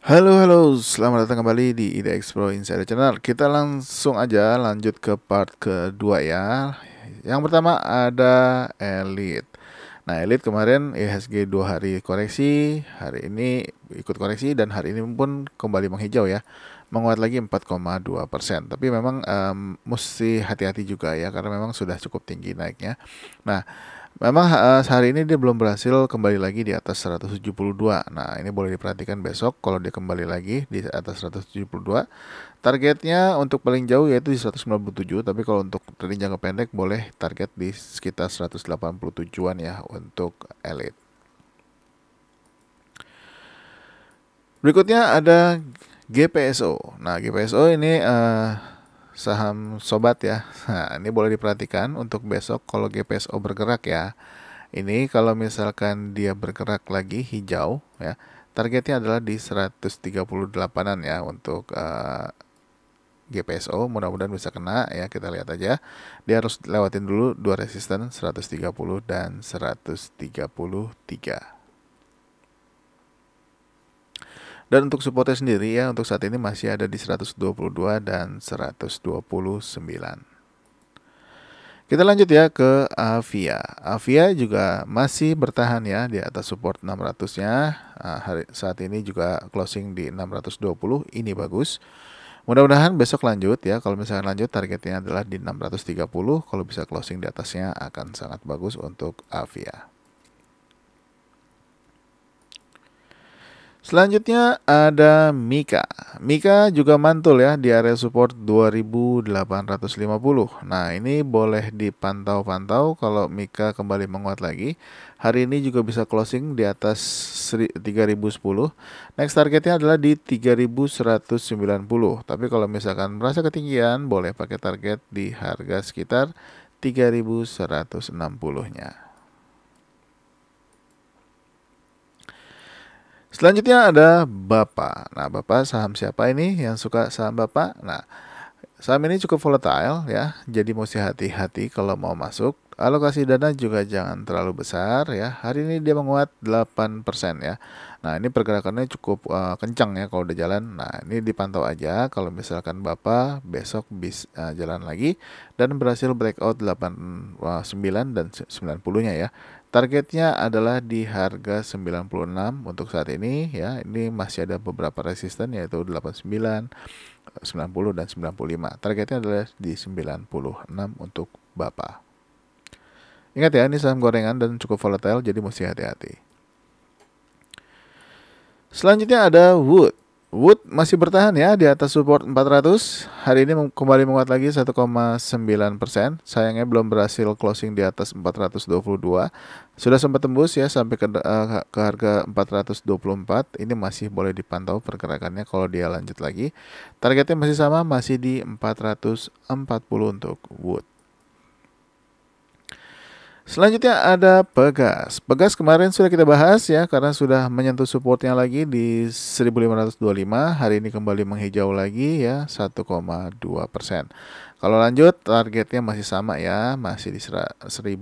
Halo halo, selamat datang kembali di Ide Explore Insider Channel. Kita langsung aja lanjut ke part kedua ya. Yang pertama ada Elite. Nah Elite kemarin IHSG dua hari koreksi, hari ini ikut koreksi dan hari ini pun kembali menghijau ya, menguat lagi 4,2 persen. Tapi memang um, mesti hati-hati juga ya karena memang sudah cukup tinggi naiknya. Nah Memang uh, eh, hari ini dia belum berhasil kembali lagi di atas 172. Nah, ini boleh diperhatikan besok kalau dia kembali lagi di atas 172. Targetnya untuk paling jauh yaitu di 197, tapi kalau untuk trading jangka pendek boleh target di sekitar 187-an ya untuk elite. Berikutnya ada GPSO. Nah, GPSO ini uh, saham sobat ya. Nah, ini boleh diperhatikan untuk besok kalau GPSO bergerak ya. Ini kalau misalkan dia bergerak lagi hijau ya. Targetnya adalah di 138-an ya untuk uh, eh, GPSO mudah-mudahan bisa kena ya kita lihat aja dia harus lewatin dulu dua resisten 130 dan 133 Dan untuk supportnya sendiri ya untuk saat ini masih ada di 122 dan 129. Kita lanjut ya ke Avia. Avia juga masih bertahan ya di atas support 600-nya. Nah, saat ini juga closing di 620. Ini bagus. Mudah-mudahan besok lanjut ya. Kalau misalnya lanjut targetnya adalah di 630. Kalau bisa closing di atasnya akan sangat bagus untuk Avia. Selanjutnya ada Mika. Mika juga mantul ya di area support 2850. Nah ini boleh dipantau-pantau kalau Mika kembali menguat lagi. Hari ini juga bisa closing di atas 3010. Next targetnya adalah di 3190. Tapi kalau misalkan merasa ketinggian boleh pakai target di harga sekitar 3160-nya. Selanjutnya ada Bapak. Nah, Bapak saham siapa ini yang suka saham Bapak? Nah, saham ini cukup volatile ya. Jadi mesti hati-hati kalau mau masuk. Alokasi dana juga jangan terlalu besar ya. Hari ini dia menguat 8% ya. Nah, ini pergerakannya cukup uh, kencang ya kalau udah jalan. Nah, ini dipantau aja kalau misalkan Bapak besok bis uh, jalan lagi dan berhasil breakout 89 uh, eh, dan 90-nya ya. Targetnya adalah di harga 96 untuk saat ini ya. Ini masih ada beberapa resisten yaitu 89, 90 dan 95. Targetnya adalah di 96 untuk Bapak. Ingat ya, ini saham gorengan dan cukup volatile jadi mesti hati-hati. Selanjutnya ada Wood. Wood masih bertahan ya di atas support 400. Hari ini kembali menguat lagi 1,9 Sayangnya belum berhasil closing di atas 422. Sudah sempat tembus ya sampai ke, uh, ke harga 424. Ini masih boleh dipantau pergerakannya kalau dia lanjut lagi. Targetnya masih sama, masih di 440 untuk Wood. Selanjutnya ada Pegas. Pegas kemarin sudah kita bahas ya karena sudah menyentuh supportnya lagi di 1525. Hari ini kembali menghijau lagi ya 1,2 persen. Kalau lanjut targetnya masih sama ya masih di 1660.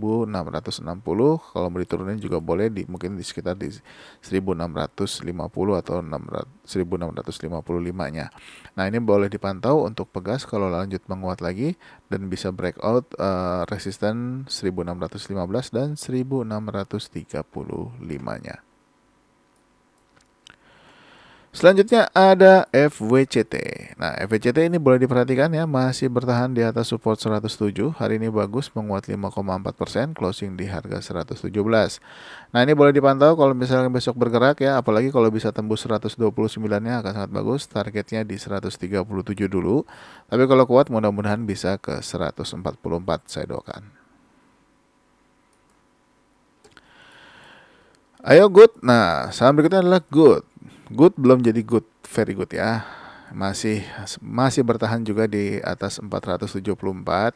Kalau mau diturunin juga boleh di, mungkin di sekitar di 1650 atau 600 1655-nya. Nah, ini boleh dipantau untuk pegas kalau lanjut menguat lagi dan bisa breakout uh, resisten 1615 dan 1635-nya. Selanjutnya ada FWCT. Nah, FWCT ini boleh diperhatikan ya, masih bertahan di atas support 107. Hari ini bagus, menguat 5,4%, closing di harga 117. Nah, ini boleh dipantau kalau misalnya besok bergerak ya, apalagi kalau bisa tembus 129-nya akan sangat bagus. Targetnya di 137 dulu. Tapi kalau kuat, mudah-mudahan bisa ke 144 saya doakan. Ayo good. Nah, saham berikutnya adalah good. Good belum jadi good, very good ya. Masih masih bertahan juga di atas 474.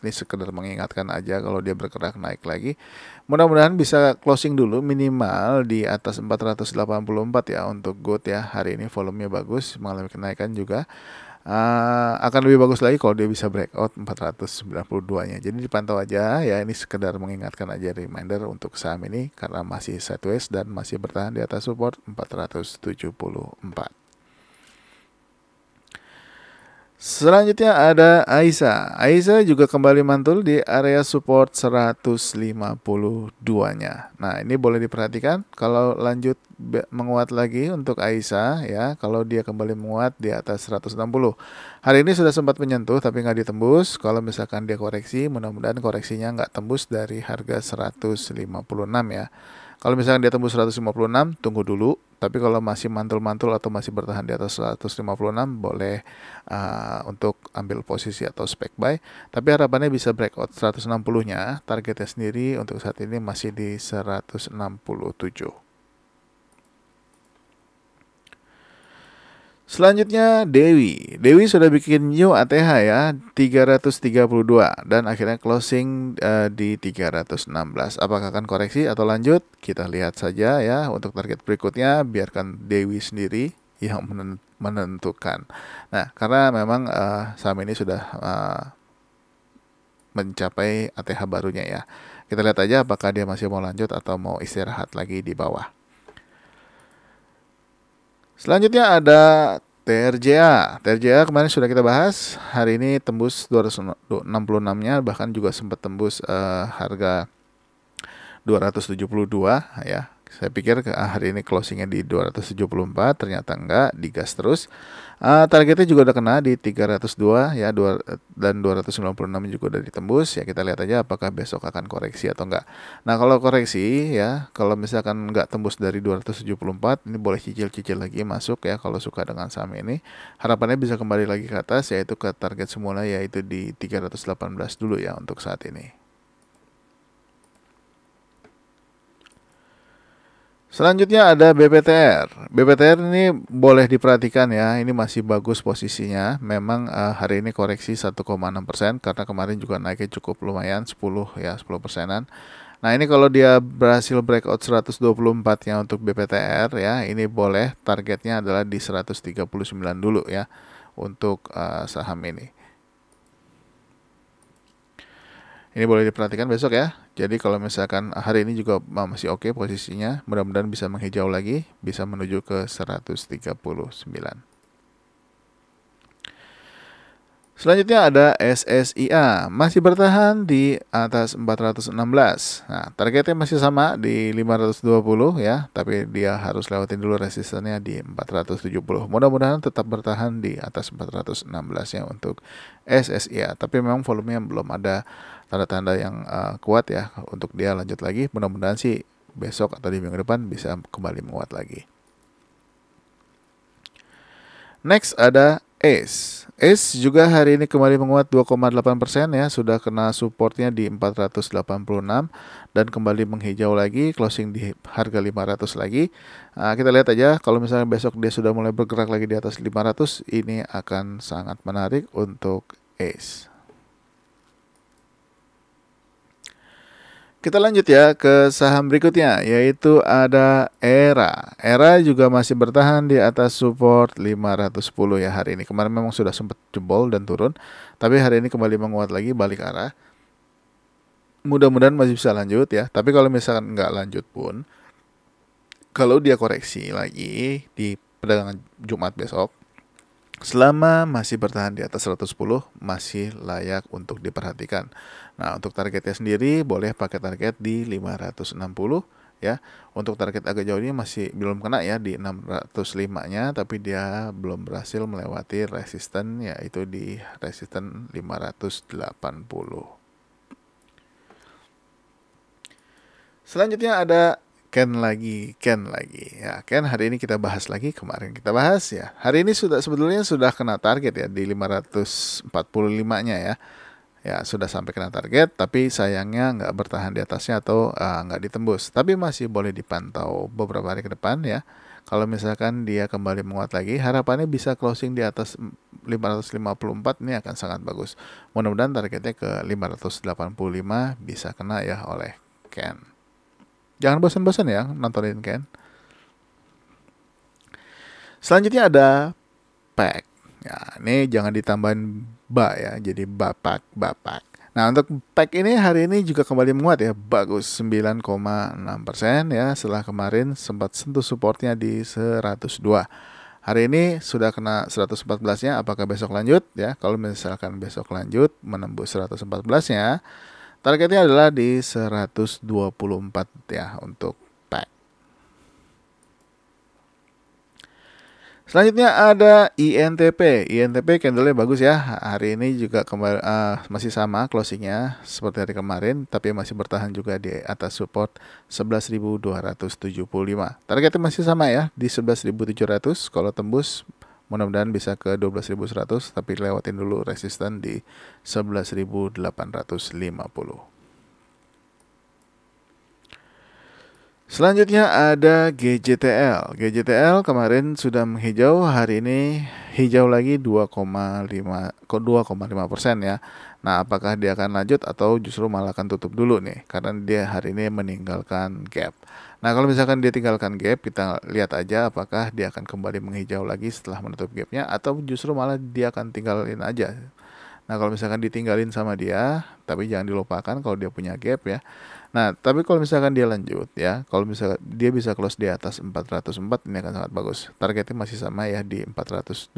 Ini sekedar mengingatkan aja kalau dia bergerak naik lagi. Mudah-mudahan bisa closing dulu minimal di atas 484 ya untuk good ya. Hari ini volumenya bagus, mengalami kenaikan juga uh, akan lebih bagus lagi kalau dia bisa breakout 492-nya. Jadi dipantau aja ya ini sekedar mengingatkan aja reminder untuk saham ini karena masih sideways dan masih bertahan di atas support 474. Selanjutnya ada Aisyah. Aisyah juga kembali mantul di area support 152-nya. Nah, ini boleh diperhatikan kalau lanjut menguat lagi untuk Aisyah ya, kalau dia kembali menguat di atas 160. Hari ini sudah sempat menyentuh tapi nggak ditembus. Kalau misalkan dia koreksi, mudah-mudahan koreksinya nggak tembus dari harga 156 ya. Kalau misalnya dia tembus 156, tunggu dulu. Tapi kalau masih mantul-mantul atau masih bertahan di atas 156, boleh uh, untuk ambil posisi atau spec buy. Tapi harapannya bisa breakout 160-nya. Targetnya sendiri untuk saat ini masih di 167. Selanjutnya Dewi. Dewi sudah bikin new ATH ya 332 dan akhirnya closing uh, di 316. Apakah akan koreksi atau lanjut? Kita lihat saja ya untuk target berikutnya biarkan Dewi sendiri yang menentukan. Nah, karena memang uh, saham ini sudah uh, mencapai ATH barunya ya. Kita lihat aja apakah dia masih mau lanjut atau mau istirahat lagi di bawah. Selanjutnya ada TRJA. TRJA kemarin sudah kita bahas. Hari ini tembus 266-nya bahkan juga sempat tembus uh, harga 272 ya. Saya pikir ah, hari ini closingnya di 274, ternyata enggak, digas terus. Uh, targetnya juga udah kena di 302 ya, 2, dan 296 juga udah ditembus. Ya kita lihat aja apakah besok akan koreksi atau enggak. Nah kalau koreksi ya, kalau misalkan enggak tembus dari 274, ini boleh cicil-cicil lagi masuk ya kalau suka dengan saham ini. Harapannya bisa kembali lagi ke atas yaitu ke target semula yaitu di 318 dulu ya untuk saat ini. Selanjutnya ada BPTR. BPTR ini boleh diperhatikan ya, ini masih bagus posisinya. Memang uh, hari ini koreksi 1,6% karena kemarin juga naiknya cukup lumayan 10 ya, 10 persenan. Nah ini kalau dia berhasil breakout 124 ya untuk BPTR ya, ini boleh targetnya adalah di 139 dulu ya untuk uh, saham ini. Ini boleh diperhatikan besok ya. Jadi kalau misalkan hari ini juga masih oke okay posisinya, mudah-mudahan bisa menghijau lagi, bisa menuju ke 139. Selanjutnya ada SSIA, masih bertahan di atas 416. Nah, targetnya masih sama di 520 ya, tapi dia harus lewatin dulu resistennya di 470. Mudah-mudahan tetap bertahan di atas 416 ya untuk SSIA, tapi memang volumenya belum ada tanda-tanda yang uh, kuat ya untuk dia lanjut lagi. Mudah-mudahan sih besok atau di minggu depan bisa kembali menguat lagi. Next ada ACE. ACE juga hari ini kembali menguat 2,8 persen ya, sudah kena supportnya di 486 dan kembali menghijau lagi, closing di harga 500 lagi. Nah, kita lihat aja kalau misalnya besok dia sudah mulai bergerak lagi di atas 500, ini akan sangat menarik untuk ACE. Kita lanjut ya ke saham berikutnya yaitu ada Era. Era juga masih bertahan di atas support 510 ya hari ini. Kemarin memang sudah sempat jebol dan turun, tapi hari ini kembali menguat lagi balik arah. Mudah-mudahan masih bisa lanjut ya. Tapi kalau misalkan nggak lanjut pun, kalau dia koreksi lagi di perdagangan Jumat besok, Selama masih bertahan di atas 110 masih layak untuk diperhatikan. Nah, untuk targetnya sendiri boleh pakai target di 560 ya. Untuk target agak jauh ini masih belum kena ya di 605-nya tapi dia belum berhasil melewati resisten yaitu di resisten 580. Selanjutnya ada Ken lagi, Ken lagi. Ya, Ken hari ini kita bahas lagi, kemarin kita bahas ya. Hari ini sudah sebetulnya sudah kena target ya di 545-nya ya. Ya, sudah sampai kena target, tapi sayangnya nggak bertahan di atasnya atau uh, nggak ditembus. Tapi masih boleh dipantau beberapa hari ke depan ya. Kalau misalkan dia kembali menguat lagi, harapannya bisa closing di atas 554 ini akan sangat bagus. Mudah-mudahan targetnya ke 585 bisa kena ya oleh Ken. Jangan bosan-bosan ya nontonin kan. Selanjutnya ada pack. Ya, ini jangan ditambahin ba ya, jadi bapak, bapak. Nah, untuk pack ini hari ini juga kembali menguat ya, bagus 9,6% ya setelah kemarin sempat sentuh supportnya di 102. Hari ini sudah kena 114-nya, apakah besok lanjut ya? Kalau misalkan besok lanjut menembus 114-nya, Targetnya adalah di 124 ya untuk pack. Selanjutnya ada INTP. INTP candlenya bagus ya. Hari ini juga kembali uh, eh, masih sama closingnya seperti hari kemarin, tapi masih bertahan juga di atas support 11.275. Targetnya masih sama ya di 11.700. Kalau tembus mudah-mudahan bisa ke 12.100 tapi lewatin dulu resisten di 11.850 Selanjutnya ada GJTL. GJTL kemarin sudah menghijau, hari ini hijau lagi 2,5 2,5 persen ya. Nah, apakah dia akan lanjut atau justru malah akan tutup dulu nih karena dia hari ini meninggalkan gap. Nah, kalau misalkan dia tinggalkan gap, kita lihat aja apakah dia akan kembali menghijau lagi setelah menutup gapnya atau justru malah dia akan tinggalin aja. Nah, kalau misalkan ditinggalin sama dia, tapi jangan dilupakan kalau dia punya gap ya. Nah, tapi kalau misalkan dia lanjut ya, kalau misalkan dia bisa close di atas 404 ini akan sangat bagus. Targetnya masih sama ya di 422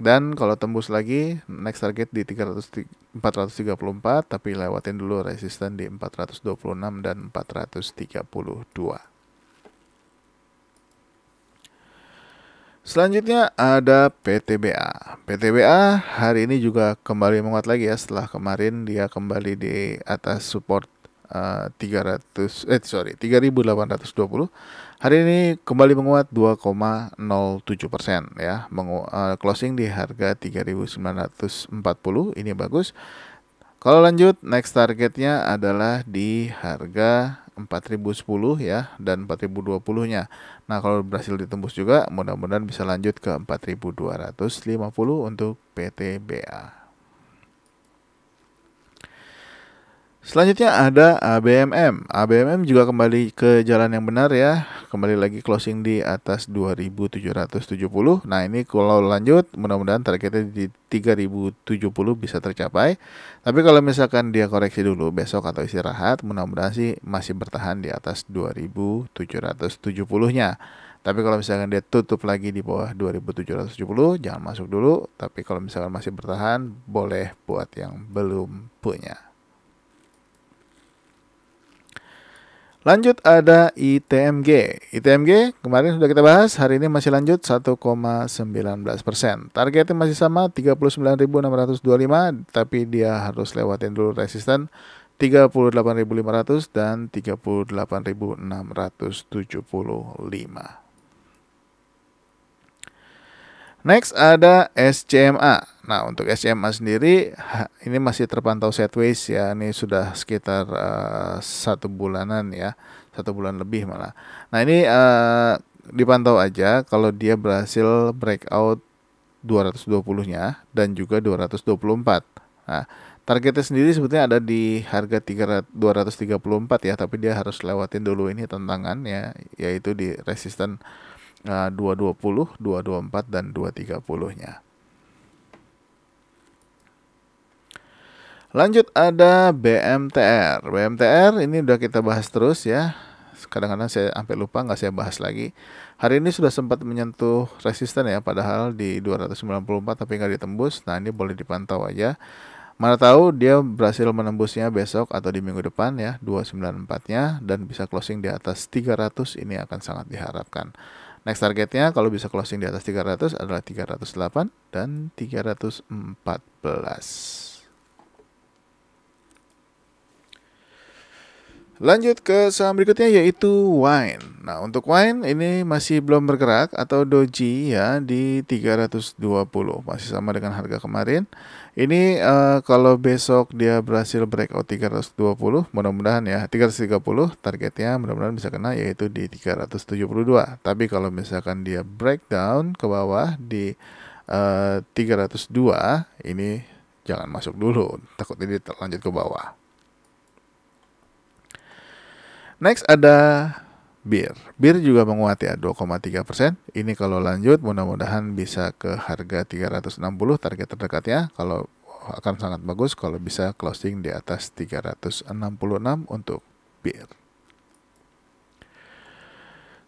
dan kalau tembus lagi next target di 300, 434 tapi lewatin dulu resisten di 426 dan 432. Selanjutnya ada PTBA. PTBA hari ini juga kembali menguat lagi ya setelah kemarin dia kembali di atas support uh, eh, 300 eh sorry 3820 Hari ini kembali menguat 2,07 persen ya, mengu uh, closing di harga 3.940. Ini bagus. Kalau lanjut, next targetnya adalah di harga 4010 ya dan 4020-nya. Nah, kalau berhasil ditembus juga, mudah-mudahan bisa lanjut ke 4250 untuk PTBA. Selanjutnya ada ABMM. ABMM juga kembali ke jalan yang benar ya. Kembali lagi closing di atas 2770. Nah, ini kalau lanjut mudah-mudahan targetnya di 3070 bisa tercapai. Tapi kalau misalkan dia koreksi dulu besok atau istirahat, mudah-mudahan sih masih bertahan di atas 2770-nya. Tapi kalau misalkan dia tutup lagi di bawah 2770, jangan masuk dulu. Tapi kalau misalkan masih bertahan, boleh buat yang belum punya. Lanjut ada ITMG. ITMG kemarin sudah kita bahas, hari ini masih lanjut 1,19 persen. Targetnya masih sama 39.625, tapi dia harus lewatin dulu resisten 38.500 dan 38.675. Next ada SCMA. Nah, untuk SCMA sendiri ini masih terpantau sideways ya. Ini sudah sekitar uh, satu bulanan ya, satu bulan lebih malah. Nah, ini uh, dipantau aja kalau dia berhasil breakout 220-nya dan juga 224. Nah, targetnya sendiri sebetulnya ada di harga 234 ya, tapi dia harus lewatin dulu ini tantangan ya, yaitu di resisten 220, nah, 224 dan 230-nya. Lanjut ada BMTR. BMTR ini udah kita bahas terus ya. Kadang-kadang saya sampai lupa nggak saya bahas lagi. Hari ini sudah sempat menyentuh resisten ya padahal di 294 tapi nggak ditembus. Nah ini boleh dipantau aja. Mana tahu dia berhasil menembusnya besok atau di minggu depan ya 294-nya dan bisa closing di atas 300 ini akan sangat diharapkan. Next targetnya kalau bisa closing di atas 300 adalah 308 dan 314. Lanjut ke saham berikutnya yaitu wine. Nah, untuk wine ini masih belum bergerak atau doji ya di 320, masih sama dengan harga kemarin. Ini uh, kalau besok dia berhasil breakout 320, mudah-mudahan ya 330 targetnya mudah-mudahan bisa kena yaitu di 372. Tapi kalau misalkan dia breakdown ke bawah di uh, eh, 302, ini jangan masuk dulu, takut ini lanjut ke bawah. Next ada bir. Bir juga menguat ya 2,3 persen. Ini kalau lanjut mudah-mudahan bisa ke harga 360 target terdekatnya. Kalau akan sangat bagus kalau bisa closing di atas 366 untuk bir.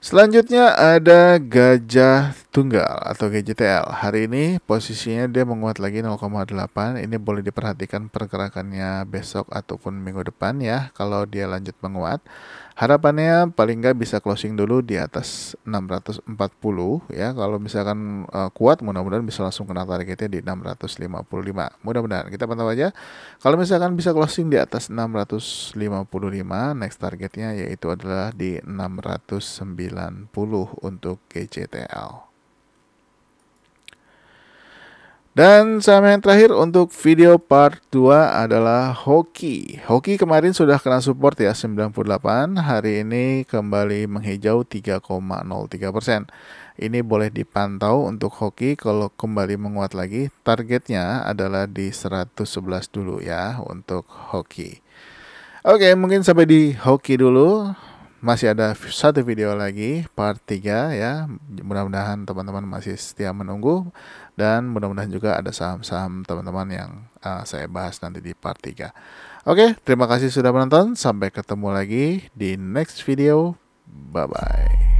Selanjutnya ada Gajah Tunggal atau GJTL. Hari ini posisinya dia menguat lagi 0,8. Ini boleh diperhatikan pergerakannya besok ataupun minggu depan ya kalau dia lanjut menguat. Harapannya paling nggak bisa closing dulu di atas 640 ya. Kalau misalkan uh, kuat mudah-mudahan bisa langsung kena targetnya di 655. Mudah-mudahan kita pantau aja. Kalau misalkan bisa closing di atas 655, next targetnya yaitu adalah di 690 untuk GCTL. Dan sama yang terakhir untuk video part 2 adalah Hoki. Hoki kemarin sudah kena support ya 98, hari ini kembali menghijau 3,03%. Ini boleh dipantau untuk Hoki kalau kembali menguat lagi. Targetnya adalah di 111 dulu ya untuk Hoki. Oke, mungkin sampai di Hoki dulu masih ada satu video lagi part 3 ya. Mudah-mudahan teman-teman masih setia menunggu dan mudah-mudahan juga ada saham-saham teman-teman yang uh, saya bahas nanti di part 3. Oke, terima kasih sudah menonton. Sampai ketemu lagi di next video. Bye bye.